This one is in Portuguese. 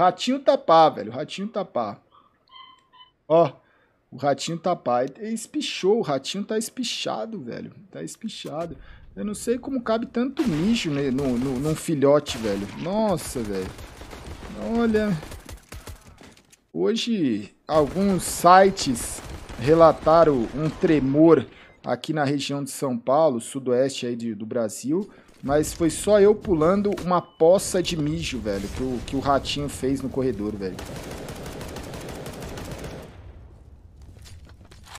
Ratinho tapar, velho. Ratinho tapar. Ó, o ratinho tapar. Espichou, o ratinho tá espichado, velho. Tá espichado. Eu não sei como cabe tanto mijo né, no, no, num filhote, velho. Nossa, velho. Olha. Hoje, alguns sites relataram um tremor aqui na região de São Paulo, sudoeste aí de, do Brasil. Mas foi só eu pulando uma poça de mijo, velho, que o, que o ratinho fez no corredor, velho.